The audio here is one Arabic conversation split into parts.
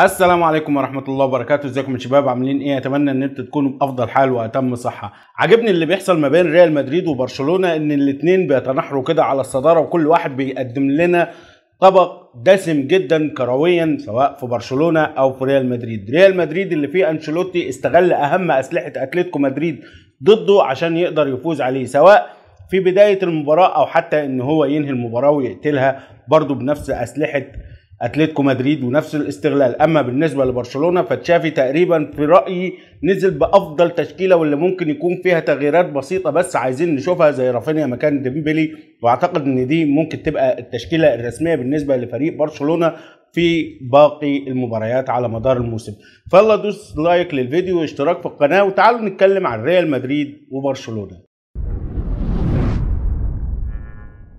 السلام عليكم ورحمه الله وبركاته ازيكم يا شباب عاملين ايه اتمنى ان انتوا تكونوا بافضل حال واتم صحه عاجبني اللي بيحصل ما بين ريال مدريد وبرشلونه ان الاثنين بيتناحروا كده على الصداره وكل واحد بيقدم لنا طبق دسم جدا كرويا سواء في برشلونه او في ريال مدريد ريال مدريد اللي فيه انشيلوتي استغل اهم اسلحه اتلتيكو مدريد ضده عشان يقدر يفوز عليه سواء في بدايه المباراه او حتى ان هو ينهي المباراه ويقتلها برضه بنفس اسلحه اتلتيكو مدريد ونفس الاستغلال اما بالنسبه لبرشلونه فتشافي تقريبا في رايي نزل بافضل تشكيله واللي ممكن يكون فيها تغييرات بسيطه بس عايزين نشوفها زي رافينيا مكان ديمبلي واعتقد ان دي ممكن تبقى التشكيله الرسميه بالنسبه لفريق برشلونه في باقي المباريات على مدار الموسم فيلا دوس لايك للفيديو واشتراك في القناه وتعالوا نتكلم عن ريال مدريد وبرشلونه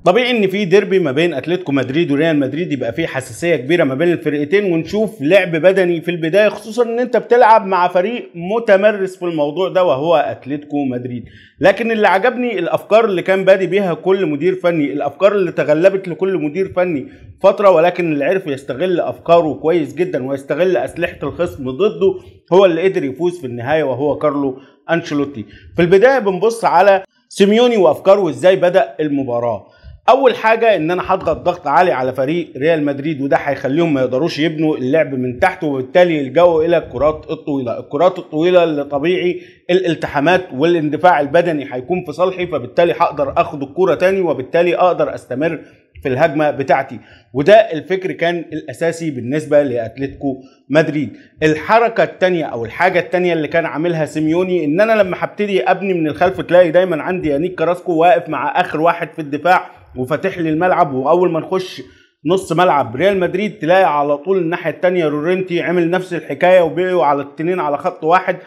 طبيعي ان في ديربي ما بين اتلتيكو مدريد وريال مدريد يبقى في حساسيه كبيره ما بين الفرقتين ونشوف لعب بدني في البدايه خصوصا ان انت بتلعب مع فريق متمرس في الموضوع ده وهو اتلتيكو مدريد لكن اللي عجبني الافكار اللي كان بادي بيها كل مدير فني الافكار اللي تغلبت لكل مدير فني فتره ولكن اللي عرف يستغل افكاره كويس جدا ويستغل اسلحه الخصم ضده هو اللي قدر يفوز في النهايه وهو كارلو انشيلوتي في البدايه بنبص على سيميوني وافكاره ازاي بدا المباراه اول حاجه ان انا هضغط ضغط عالي على فريق ريال مدريد وده هيخليهم ما يقدروش يبنوا اللعب من تحت وبالتالي يلجأوا الى الكرات الطويله الكرات الطويله اللي طبيعي الالتحامات والاندفاع البدني هيكون في صالحي فبالتالي هقدر اخد الكره تاني وبالتالي اقدر استمر في الهجمه بتاعتي وده الفكر كان الاساسي بالنسبه لاتلتيكو مدريد الحركه الثانيه او الحاجه الثانيه اللي كان عاملها سيميوني ان انا لما هبتدي ابني من الخلف تلاقي دايما عندي يانيك كراسكو واقف مع اخر واحد في الدفاع وفاتح لي الملعب واول ما نخش نص ملعب ريال مدريد تلاقي على طول الناحيه الثانيه رورنتي عمل نفس الحكايه وبيعوا على التنين على خط واحد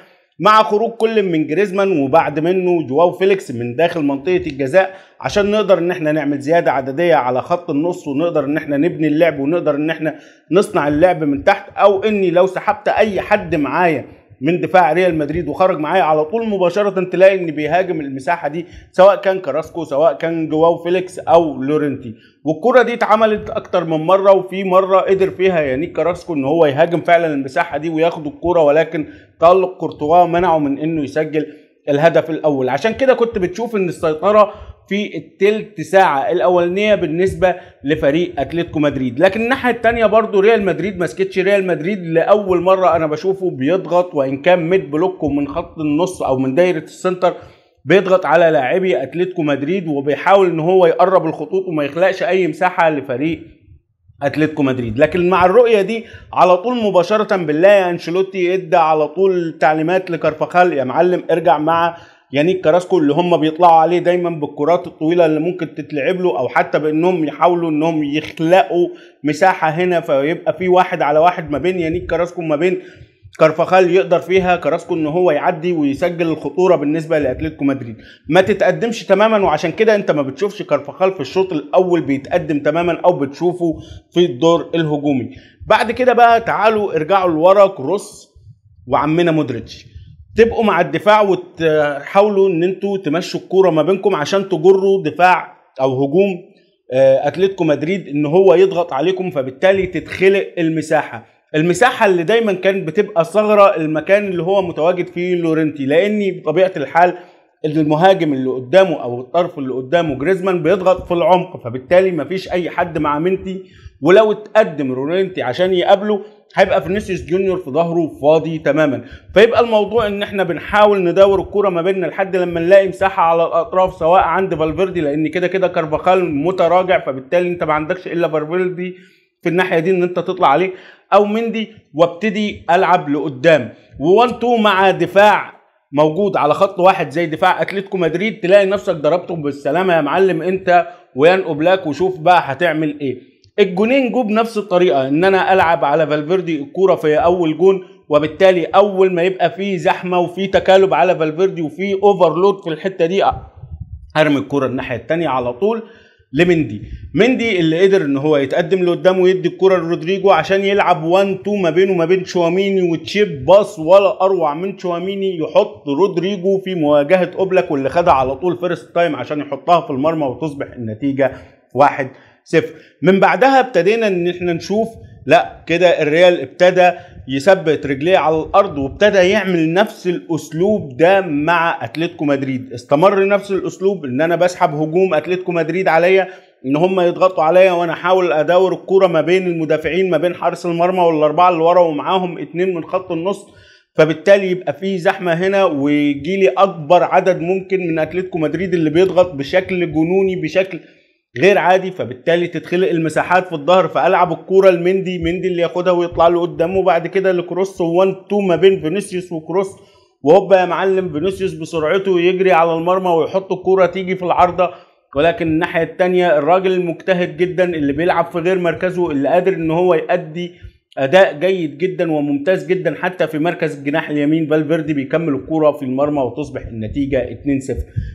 مع خروج كل من جريزمان وبعد منه جواو فيليكس من داخل منطقه الجزاء عشان نقدر ان احنا نعمل زياده عدديه على خط النص ونقدر ان احنا نبني اللعب ونقدر ان احنا نصنع اللعب من تحت او اني لو سحبت اي حد معايا من دفاع ريال مدريد وخرج معايا على طول مباشره تلاقي ان بيهاجم المساحه دي سواء كان كراسكو سواء كان جواو فيليكس او لورنتي والكره دي اتعملت اكتر من مره وفي مره قدر فيها يعني كراسكو ان هو يهاجم فعلا المساحه دي وياخد الكره ولكن تالق كورتوا منعه من انه يسجل الهدف الاول عشان كده كنت بتشوف ان السيطره في التلت ساعه الاولانيه بالنسبه لفريق اتلتيكو مدريد لكن الناحيه الثانيه برضو ريال مدريد ماسكتش ريال مدريد لاول مره انا بشوفه بيضغط وان كان ميد بلوك ومن خط النص او من دايره السنتر بيضغط على لاعبي اتلتيكو مدريد وبيحاول ان هو يقرب الخطوط وما يخلقش اي مساحه لفريق اتلتيكو مدريد لكن مع الرؤيه دي على طول مباشره بالله انشيلوتي ادى على طول تعليمات لكارفاخال يا معلم ارجع مع يانيك كراسكو اللي هم بيطلعوا عليه دايما بالكرات الطويله اللي ممكن تتلعب له او حتى بانهم يحاولوا انهم يخلقوا مساحه هنا فيبقى في واحد على واحد ما بين يانيك كراسكو وما بين كارفاخال يقدر فيها كراسكو ان هو يعدي ويسجل الخطوره بالنسبه لاتلتيكو مدريد ما تتقدمش تماما وعشان كده انت ما بتشوفش كارفاخال في الشوط الاول بيتقدم تماما او بتشوفه في الدور الهجومي بعد كده بقى تعالوا ارجعوا لورا كروس وعمنا مودريتش تبقوا مع الدفاع وتحاولوا ان انتوا تمشوا الكوره ما بينكم عشان تجروا دفاع او هجوم آه، اتلتيكو مدريد ان هو يضغط عليكم فبالتالي تتخلق المساحه المساحه اللي دايما كانت بتبقى ثغره المكان اللي هو متواجد فيه لورنتي لان بطبيعه الحال المهاجم اللي قدامه او الطرف اللي قدامه جريزمان بيضغط في العمق فبالتالي مفيش اي حد مع منتي ولو اتقدم رونالدي عشان يقابله هيبقى فينيسيوس جونيور في ظهره فاضي تماما فيبقى الموضوع ان احنا بنحاول ندور الكره ما بيننا لحد لما نلاقي مساحه على الاطراف سواء عند فالفيردي لان كده كده كارفاخال متراجع فبالتالي انت ما عندكش الا فالفيردي في الناحيه دي ان انت تطلع عليه او مندي وابتدي العب لقدام وان تو مع دفاع موجود على خط واحد زي دفاع اتلتيكو مدريد تلاقي نفسك ضربته بالسلامه يا معلم انت ويان اوبلاك وشوف بقى هتعمل ايه الجونين جو بنفس الطريقه ان انا العب على فالفيردي الكوره في اول جون وبالتالي اول ما يبقى فيه زحمه وفي تكالب على فالفيردي وفي اوفرلود في الحته دي هرمي الكوره الناحيه الثانيه على طول لمندي مندي اللي قدر ان هو يتقدم لقدام ويدي الكرة لرودريجو عشان يلعب 1 2 ما بينه وما بين تشواميني وتشيب باص ولا اروع من تشواميني يحط رودريجو في مواجهه اوبلاك واللي خدها على طول فيرست تايم عشان يحطها في المرمى وتصبح النتيجه 1 صفر من بعدها ابتدينا ان احنا نشوف لا كده الريال ابتدى يثبت رجليه على الارض وابتدى يعمل نفس الاسلوب ده مع اتلتيكو مدريد استمر نفس الاسلوب ان انا بسحب هجوم اتلتيكو مدريد عليا ان هم يضغطوا عليا وانا احاول ادور الكوره ما بين المدافعين ما بين حارس المرمى والاربعه اللي ورا ومعاهم اتنين من خط النص فبالتالي يبقى في زحمه هنا ويجي لي اكبر عدد ممكن من اتلتيكو مدريد اللي بيضغط بشكل جنوني بشكل غير عادي فبالتالي تتخلق المساحات في الظهر فالعب الكوره لمندي مندي اللي ياخدها ويطلع له قدامه بعد كده لكروس 1 2 ما بين فينيسيوس وكروس وهوبا يا معلم فينيسيوس بسرعته يجري على المرمى ويحط الكوره تيجي في العارضه ولكن الناحيه الثانيه الراجل المجتهد جدا اللي بيلعب في غير مركزه اللي قادر ان هو يأدي اداء جيد جدا وممتاز جدا حتى في مركز الجناح اليمين فالفيردي بيكمل الكوره في المرمى وتصبح النتيجه 2-0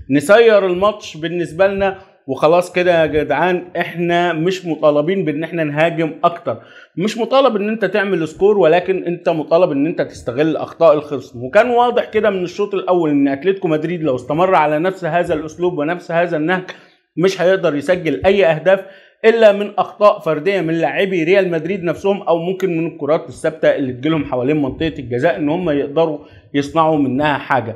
نسير الماتش بالنسبه لنا وخلاص كده يا جدعان احنا مش مطالبين بان احنا نهاجم اكتر مش مطالب ان انت تعمل سكور ولكن انت مطالب ان انت تستغل اخطاء الخصم وكان واضح كده من الشوط الاول ان اتلتيكو مدريد لو استمر على نفس هذا الاسلوب ونفس هذا النهج مش هيقدر يسجل اي اهداف الا من اخطاء فرديه من لاعبي ريال مدريد نفسهم او ممكن من الكرات الثابته اللي تجيلهم حوالين منطقه الجزاء ان هم يقدروا يصنعوا منها حاجه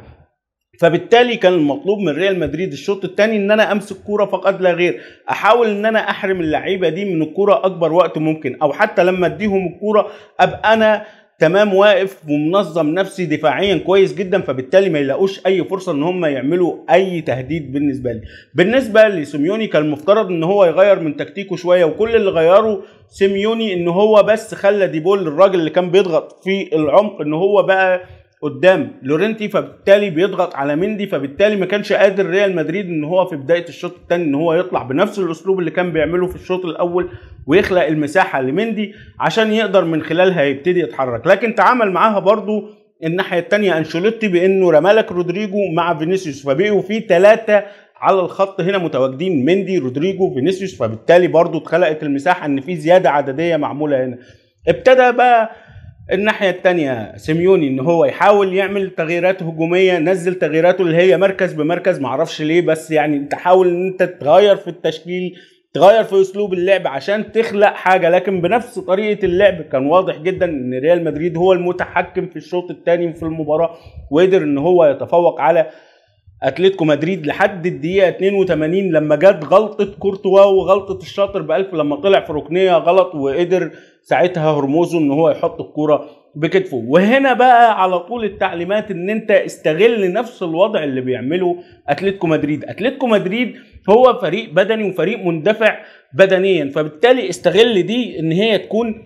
فبالتالي كان المطلوب من ريال مدريد الشوط الثاني ان انا امسك كوره فقط لا غير احاول ان انا احرم اللعيبه دي من الكوره اكبر وقت ممكن او حتى لما اديهم الكوره ابقى انا تمام واقف ومنظم نفسي دفاعيا كويس جدا فبالتالي ما يلاقوش اي فرصه ان هم يعملوا اي تهديد بالنسبه لي بالنسبه لسيميوني كان المفترض ان هو يغير من تكتيكه شويه وكل اللي غيره سيميوني ان هو بس خلى ديبول الراجل اللي كان بيضغط في العمق ان هو بقى قدام لورنتي فبالتالي بيضغط على مندي فبالتالي ما كانش قادر ريال مدريد ان هو في بدايه الشوط الثاني ان هو يطلع بنفس الاسلوب اللي كان بيعمله في الشوط الاول ويخلق المساحه لمندي عشان يقدر من خلالها يبتدي يتحرك لكن تعامل معاها برضو الناحيه الثانيه انشيلوتي بانه رمالك رودريجو مع فينيسيوس فبقوا في ثلاثه على الخط هنا متواجدين مندي رودريجو فينيسيوس فبالتالي برضو اتخلقت المساحه ان في زياده عدديه معموله هنا ابتدى بقى الناحيه الثانيه سيميوني ان هو يحاول يعمل تغييرات هجوميه نزل تغييراته اللي هي مركز بمركز معرفش ليه بس يعني انت حاول ان انت تغير في التشكيل تغير في اسلوب اللعب عشان تخلق حاجه لكن بنفس طريقه اللعب كان واضح جدا ان ريال مدريد هو المتحكم في الشوط الثاني في المباراه وقدر ان هو يتفوق على اتلتيكو مدريد لحد الدقيقه 82 لما جت غلطه كورتوا وغلطه الشاطر بألف لما طلع في ركنيه غلط وقدر ساعتها هرموزو ان هو يحط الكوره بكتفه وهنا بقى على طول التعليمات ان انت استغل نفس الوضع اللي بيعمله اتلتيكو مدريد اتلتيكو مدريد هو فريق بدني وفريق مندفع بدنيا فبالتالي استغل دي ان هي تكون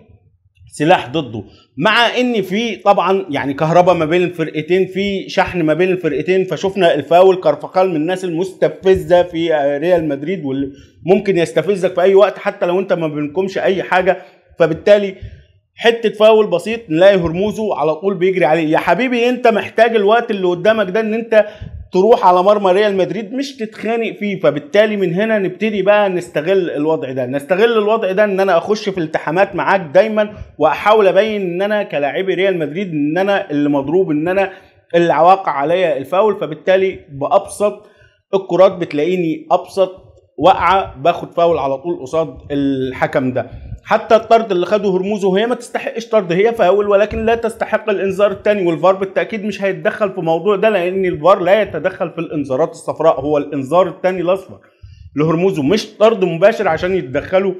سلاح ضده مع ان في طبعا يعني كهرباء ما بين الفرقتين في شحن ما بين الفرقتين فشفنا الفاول كرفقال من الناس المستفزه في ريال مدريد واللي ممكن يستفزك في اي وقت حتى لو انت ما بينكمش اي حاجه فبالتالي حته فاول بسيط نلاقي هرموزو على طول بيجري عليه يا حبيبي انت محتاج الوقت اللي قدامك ده ان انت تروح على مرمى ريال مدريد مش تتخانق فيه فبالتالي من هنا نبتدي بقى نستغل الوضع ده نستغل الوضع ده ان انا اخش في التحامات معاك دايما واحاول ابين ان انا كلاعبي ريال مدريد ان انا اللي مضروب ان انا اللي عواقع عليا الفاول فبالتالي بابسط الكرات بتلاقيني ابسط وقعه باخد فاول على طول قصاد الحكم ده حتى الطرد اللي خده هرموز وهي ما تستحقش طرد هي فاول ولكن لا تستحق الانذار الثاني والفار بالتاكيد مش هيتدخل في موضوع ده لان الفار لا يتدخل في الانذارات الصفراء هو الانذار الثاني الاصفر لهرموز مش طرد مباشر عشان يتدخلوا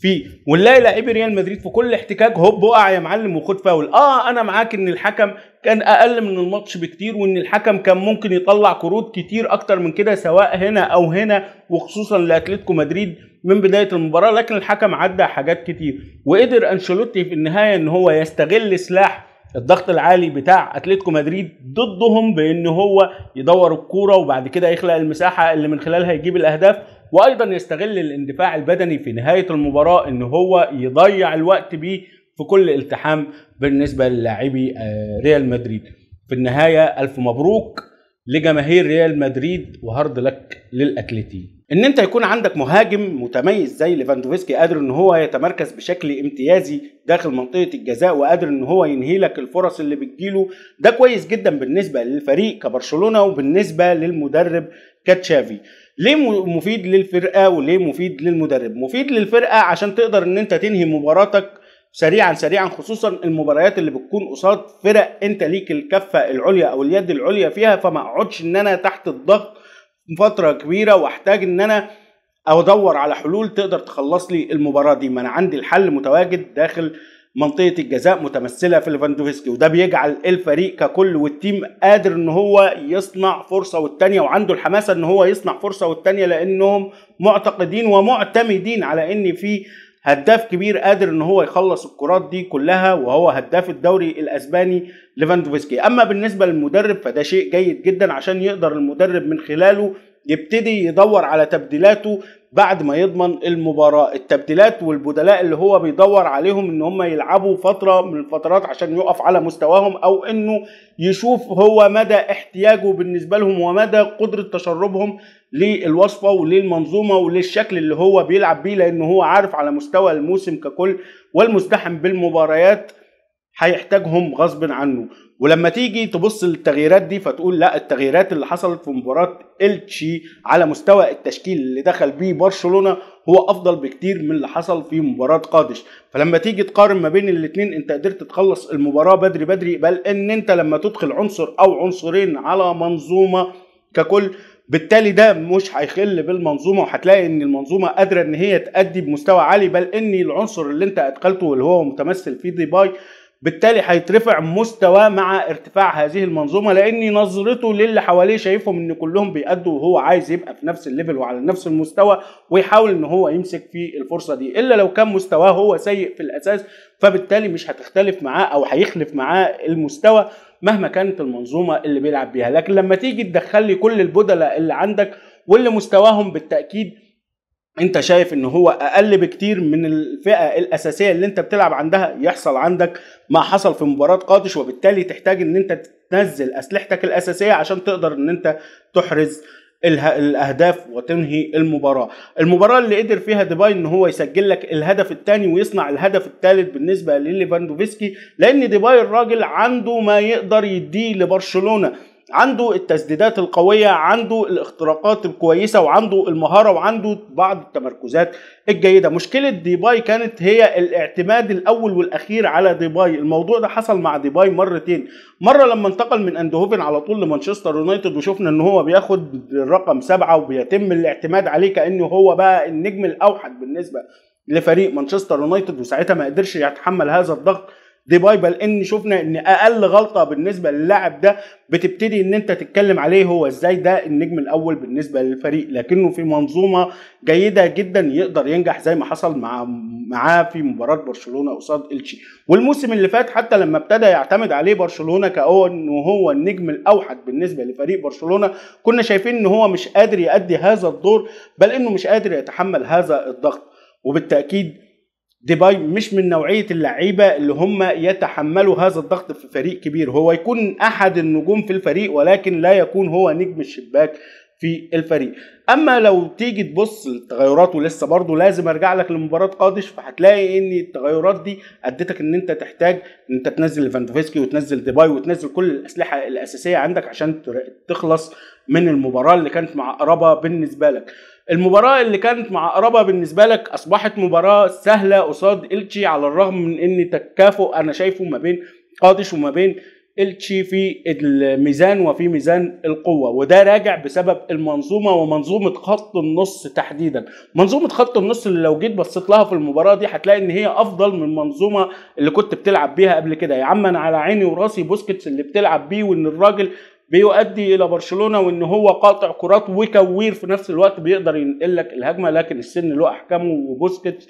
فيه ونلاقي لاعبي ريال مدريد في كل احتكاك هوب وقع يا معلم وخد فاول اه انا معاك ان الحكم كان اقل من الماتش بكتير وان الحكم كان ممكن يطلع كروت كتير اكتر من كده سواء هنا او هنا وخصوصا لاتلتيكو مدريد من بدايه المباراه لكن الحكم عدى حاجات كتير وقدر انشيلوتي في النهايه ان هو يستغل سلاح الضغط العالي بتاع اتلتيكو مدريد ضدهم بان هو يدور الكوره وبعد كده يخلق المساحه اللي من خلالها يجيب الاهداف وايضا يستغل الاندفاع البدني في نهايه المباراه ان هو يضيع الوقت بيه في كل التحام بالنسبه للاعبي آه، ريال مدريد في النهايه الف مبروك لجماهير ريال مدريد وهارد لك للاتليتي ان انت يكون عندك مهاجم متميز زي ليفاندوفسكي قادر ان هو يتمركز بشكل امتيازي داخل منطقه الجزاء وقادر ان هو ينهي لك الفرص اللي بتجيله ده كويس جدا بالنسبه للفريق كبرشلونه وبالنسبه للمدرب كتشافي ليه مفيد للفرقه وليه مفيد للمدرب مفيد للفرقه عشان تقدر ان انت تنهي مباراتك سريعا سريعا خصوصا المباريات اللي بتكون قصاد فرق انت ليك الكفه العليا او اليد العليا فيها فما اقعدش ان انا تحت الضغط فتره كبيره واحتاج ان انا ادور على حلول تقدر تخلص لي المباراه دي ما انا عندي الحل متواجد داخل منطقه الجزاء متمثله في ليفاندوفسكي وده بيجعل الفريق ككل والتيم قادر ان هو يصنع فرصه والتانيه وعنده الحماسه ان هو يصنع فرصه والتانيه لانهم معتقدين ومعتمدين على ان في هداف كبير قادر ان هو يخلص الكرات دي كلها وهو هداف الدوري الاسباني ليفاندوفسكي اما بالنسبه للمدرب فده شيء جيد جدا عشان يقدر المدرب من خلاله يبتدي يدور على تبديلاته بعد ما يضمن المباراة التبديلات والبدلاء اللي هو بيدور عليهم ان هم يلعبوا فترة من الفترات عشان يقف على مستواهم او انه يشوف هو مدى احتياجه بالنسبة لهم ومدى قدرة تشربهم للوصفه وللمنظومه وللشكل اللي هو بيلعب بيه لان هو عارف على مستوى الموسم ككل والمزدحم بالمباريات هيحتاجهم غصب عنه ولما تيجي تبص للتغييرات دي فتقول لا التغييرات اللي حصلت في مباراة التشي على مستوى التشكيل اللي دخل بيه برشلونة هو افضل بكتير من اللي حصل في مباراة قادش فلما تيجي تقارن ما بين الاثنين انت قدرت تخلص المباراة بدري بدري بل ان انت لما تدخل عنصر او عنصرين على منظومة ككل بالتالي ده مش هيخل بالمنظومه وهتلاقي ان المنظومه قادره ان هي تأدي بمستوى عالي بل ان العنصر اللي انت ادخلته اللي هو متمثل دي ديباي بالتالي هيترفع مستواه مع ارتفاع هذه المنظومه لان نظرته للي حواليه شايفهم ان كلهم بيأدوا وهو عايز يبقى في نفس الليفل وعلى نفس المستوى ويحاول ان هو يمسك في الفرصه دي الا لو كان مستواه هو سيء في الاساس فبالتالي مش هتختلف معاه او هيخلف معاه المستوى مهما كانت المنظومه اللي بيلعب بيها لكن لما تيجي تدخل لي كل البدلاء اللي عندك واللي مستواهم بالتاكيد انت شايف ان هو اقل بكتير من الفئه الاساسيه اللي انت بتلعب عندها يحصل عندك ما حصل في مباراه قادش وبالتالي تحتاج ان انت تنزل اسلحتك الاساسيه عشان تقدر ان انت تحرز الاهداف وتنهي المباراه المباراه اللي قدر فيها ديباي ان هو يسجل لك الهدف الثاني ويصنع الهدف الثالث بالنسبه لليفاندوفسكي لان ديباي الراجل عنده ما يقدر يديه لبرشلونه عنده التسديدات القويه عنده الاختراقات الكويسه وعنده المهاره وعنده بعض التمركزات الجيده مشكله ديباي كانت هي الاعتماد الاول والاخير على ديباي الموضوع ده حصل مع ديباي مرتين مره لما انتقل من اندهوفن على طول لمانشستر يونايتد وشفنا ان هو بياخد الرقم سبعة وبيتم الاعتماد عليه كانه هو بقى النجم الاوحد بالنسبه لفريق مانشستر يونايتد وساعتها ما قدرش يتحمل هذا الضغط دي باي بل ان شفنا ان اقل غلطه بالنسبه للاعب ده بتبتدي ان انت تتكلم عليه هو ازاي ده النجم الاول بالنسبه للفريق لكنه في منظومه جيده جدا يقدر ينجح زي ما حصل مع معاه في مباراه برشلونه قصاد التشي والموسم اللي فات حتى لما ابتدى يعتمد عليه برشلونه كأن هو النجم الاوحد بالنسبه لفريق برشلونه كنا شايفين ان هو مش قادر يؤدي هذا الدور بل انه مش قادر يتحمل هذا الضغط وبالتاكيد ديباي مش من نوعيه اللعيبه اللي هم يتحملوا هذا الضغط في فريق كبير هو يكون احد النجوم في الفريق ولكن لا يكون هو نجم الشباك في الفريق اما لو تيجي تبص للتغيرات ولسه برضه لازم ارجع لك لمباراه قادش فهتلاقي ان التغيرات دي ادتك ان انت تحتاج ان انت تنزل ليفاندوفسكي وتنزل ديباي وتنزل كل الاسلحه الاساسيه عندك عشان تخلص من المباراه اللي كانت معقربه بالنسبه لك المباراه اللي كانت مع معقربه بالنسبه لك اصبحت مباراه سهله قصاد التشي على الرغم من ان تكافؤ انا شايفه ما بين قادش وما بين التشي في الميزان وفي ميزان القوه وده راجع بسبب المنظومه ومنظومه خط النص تحديدا منظومه خط النص اللي لو جيت بصيت لها في المباراه دي هتلاقي ان هي افضل من المنظومه اللي كنت بتلعب بيها قبل كده يا عم انا على عيني وراسي بوسكيتس اللي بتلعب بيه وان الراجل بيؤدي الى برشلونه وان هو قاطع كرات وكوير في نفس الوقت بيقدر ينقل لك الهجمه لكن السن له احكامه وبوسكيتس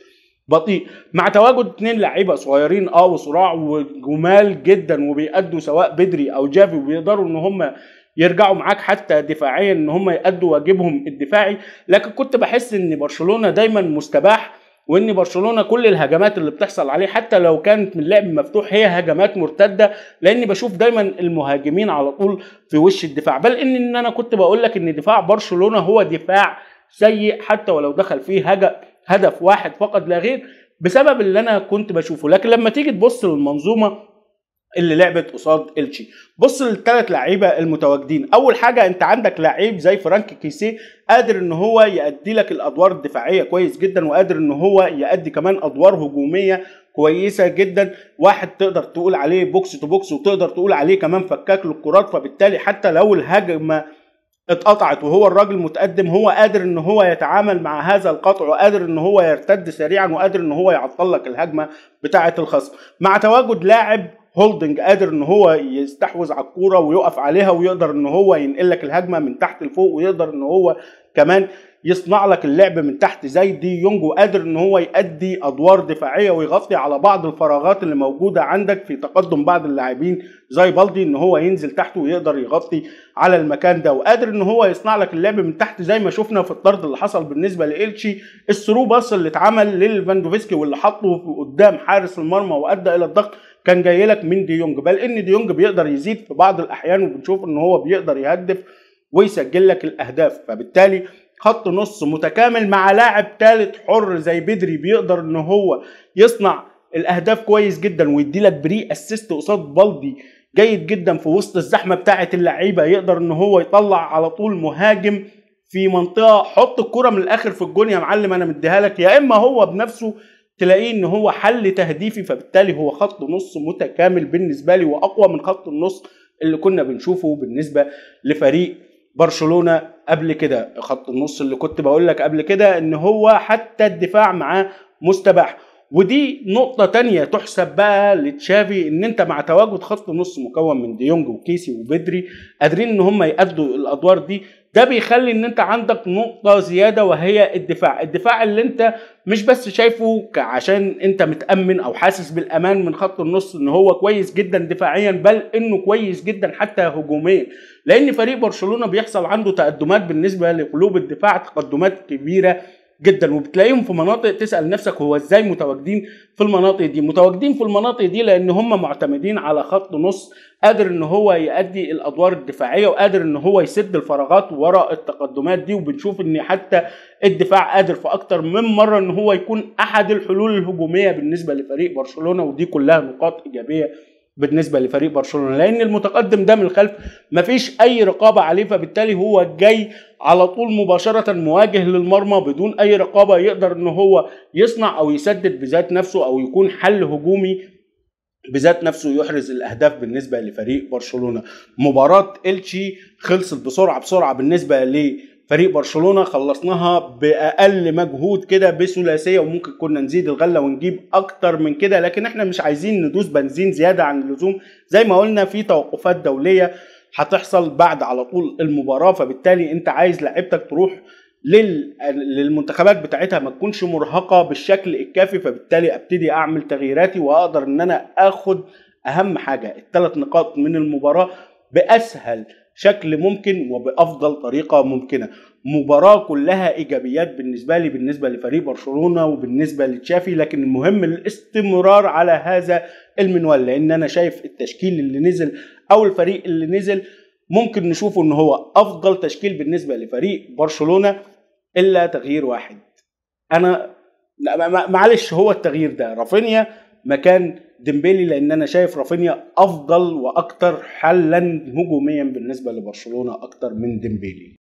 بطيء مع تواجد اثنين لعيبه صغيرين اه وصراع وجمال جدا وبيأدوا سواء بدري او جافي وبيقدروا ان هم يرجعوا معاك حتى دفاعيا ان هم يأدوا واجبهم الدفاعي لكن كنت بحس ان برشلونه دايما مستباح وان برشلونه كل الهجمات اللي بتحصل عليه حتى لو كانت من لعب مفتوح هي هجمات مرتده لاني بشوف دايما المهاجمين على طول في وش الدفاع بل ان, إن انا كنت بقول لك ان دفاع برشلونه هو دفاع سيء حتى ولو دخل فيه هدف واحد فقط لا غير بسبب اللي انا كنت بشوفه لكن لما تيجي تبص للمنظومه اللي لعبت قصاد التشي بص للثلاث لعيبه المتواجدين اول حاجه انت عندك لعيب زي فرانك كيسيه قادر ان هو يأدي لك الادوار الدفاعيه كويس جدا وقادر ان هو يأدي كمان ادوار هجوميه كويسه جدا واحد تقدر تقول عليه بوكس تو بوكس وتقدر تقول عليه كمان فكاك للكرات فبالتالي حتى لو الهجمه اتقطعت وهو الراجل متقدم هو قادر ان هو يتعامل مع هذا القطع وقادر ان هو يرتد سريعا وقادر ان هو يعطل لك الهجمه بتاعه الخصم مع تواجد لاعب هولدنج قادر ان هو يستحوذ على الكوره ويقف عليها ويقدر ان هو ينقل لك الهجمه من تحت لفوق ويقدر ان هو كمان يصنع لك اللعب من تحت زي دي يونج وقادر ان هو يؤدي ادوار دفاعيه ويغطي على بعض الفراغات اللي موجوده عندك في تقدم بعض اللاعبين زي بالدي ان هو ينزل تحت ويقدر يغطي على المكان ده وقادر ان هو يصنع لك اللعب من تحت زي ما شفنا في الطرد اللي حصل بالنسبه لإلتشي الثرو باص اللي اتعمل للفاندوفسكي واللي حطه قدام حارس المرمى وادى الى الضغط كان جاي لك من ديونج بل ان ديونج بيقدر يزيد في بعض الاحيان وبنشوف ان هو بيقدر يهدف ويسجل لك الاهداف فبالتالي خط نص متكامل مع لاعب ثالث حر زي بدري بيقدر ان هو يصنع الاهداف كويس جدا ويدي لك بري اسيست قصاد بالدي جيد جدا في وسط الزحمه بتاعه اللعيبه يقدر ان هو يطلع على طول مهاجم في منطقه حط الكره من الاخر في الجون يا معلم انا مديها لك يا اما هو بنفسه تلاقيه ان هو حل تهديفي فبالتالي هو خط نص متكامل بالنسبه لي واقوى من خط النص اللي كنا بنشوفه بالنسبه لفريق برشلونه قبل كده خط النص اللي كنت بقول لك قبل كده ان هو حتى الدفاع معاه مستباح ودي نقطة تانية تحسب بقى لتشافي ان انت مع تواجد خط نص مكون من ديونج وكيسي وبدري قادرين ان هم يأدوا الادوار دي ده بيخلي ان انت عندك نقطه زياده وهي الدفاع الدفاع اللي انت مش بس شايفه عشان انت متامن او حاسس بالامان من خط النص ان هو كويس جدا دفاعيا بل انه كويس جدا حتى هجوميا لان فريق برشلونه بيحصل عنده تقدمات بالنسبه لقلوب الدفاع تقدمات كبيره جدا وبتلاقيهم في مناطق تسال نفسك هو ازاي متواجدين في المناطق دي متواجدين في المناطق دي لان هم معتمدين على خط نص قادر ان هو يؤدي الادوار الدفاعيه وقادر ان هو يسد الفراغات وراء التقدمات دي وبنشوف ان حتى الدفاع قادر في اكتر من مره ان هو يكون احد الحلول الهجوميه بالنسبه لفريق برشلونه ودي كلها نقاط ايجابيه بالنسبه لفريق برشلونه لان المتقدم ده من الخلف مفيش اي رقابه عليه فبالتالي هو جاي على طول مباشره مواجه للمرمى بدون اي رقابه يقدر ان هو يصنع او يسدد بذات نفسه او يكون حل هجومي بذات نفسه يحرز الاهداف بالنسبه لفريق برشلونه مباراه التشي خلصت بسرعه بسرعه بالنسبه ليه فريق برشلونه خلصناها باقل مجهود كده بثلاثيه وممكن كنا نزيد الغله ونجيب اكتر من كده لكن احنا مش عايزين ندوس بنزين زياده عن اللزوم زي ما قلنا في توقفات دوليه هتحصل بعد على طول المباراه فبالتالي انت عايز لعيبتك تروح للمنتخبات بتاعتها ما تكونش مرهقه بالشكل الكافي فبالتالي ابتدي اعمل تغييراتي واقدر ان انا اخد اهم حاجه الثلاث نقاط من المباراه باسهل شكل ممكن وبافضل طريقه ممكنه مباراه كلها ايجابيات بالنسبه لي بالنسبه لفريق برشلونه وبالنسبه لتشافي لكن المهم الاستمرار على هذا المنوال لان انا شايف التشكيل اللي نزل او الفريق اللي نزل ممكن نشوفه ان هو افضل تشكيل بالنسبه لفريق برشلونه الا تغيير واحد انا معلش هو التغيير ده رافينيا مكان ديمبلي لان انا شايف رافينيا افضل واكثر حلا هجوميا بالنسبه لبرشلونه اكتر من ديمبلي